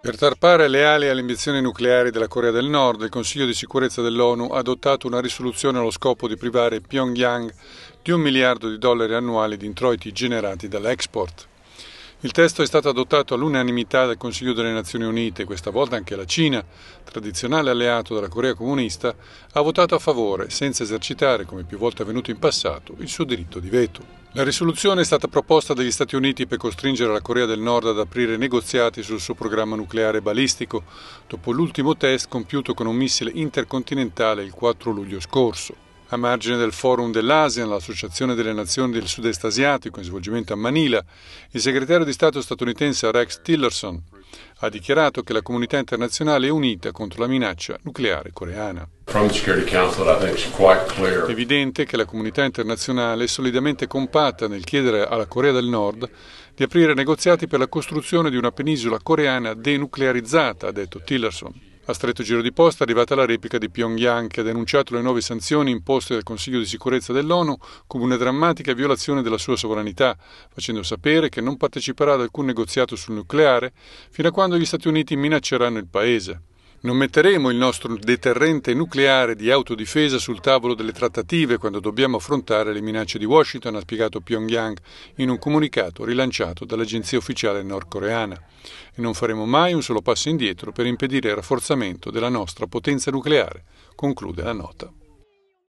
Per tarpare le ali alle ambizioni nucleari della Corea del Nord, il Consiglio di sicurezza dell'ONU ha adottato una risoluzione allo scopo di privare Pyongyang di un miliardo di dollari annuali di introiti generati dall'export. Il testo è stato adottato all'unanimità dal Consiglio delle Nazioni Unite, questa volta anche la Cina, tradizionale alleato della Corea comunista, ha votato a favore senza esercitare, come più volte avvenuto in passato, il suo diritto di veto. La risoluzione è stata proposta dagli Stati Uniti per costringere la Corea del Nord ad aprire negoziati sul suo programma nucleare balistico, dopo l'ultimo test compiuto con un missile intercontinentale il 4 luglio scorso. A margine del forum dell'ASEAN, l'Associazione delle Nazioni del Sud-Est Asiatico, in svolgimento a Manila, il segretario di Stato statunitense Rex Tillerson ha dichiarato che la comunità internazionale è unita contro la minaccia nucleare coreana. È evidente che la comunità internazionale è solidamente compatta nel chiedere alla Corea del Nord di aprire negoziati per la costruzione di una penisola coreana denuclearizzata, ha detto Tillerson. A stretto giro di posta è arrivata la replica di Pyongyang che ha denunciato le nuove sanzioni imposte dal Consiglio di sicurezza dell'ONU come una drammatica violazione della sua sovranità, facendo sapere che non parteciperà ad alcun negoziato sul nucleare fino a quando gli Stati Uniti minacceranno il paese. Non metteremo il nostro deterrente nucleare di autodifesa sul tavolo delle trattative quando dobbiamo affrontare le minacce di Washington, ha spiegato Pyongyang in un comunicato rilanciato dall'agenzia ufficiale nordcoreana. E non faremo mai un solo passo indietro per impedire il rafforzamento della nostra potenza nucleare, conclude la nota.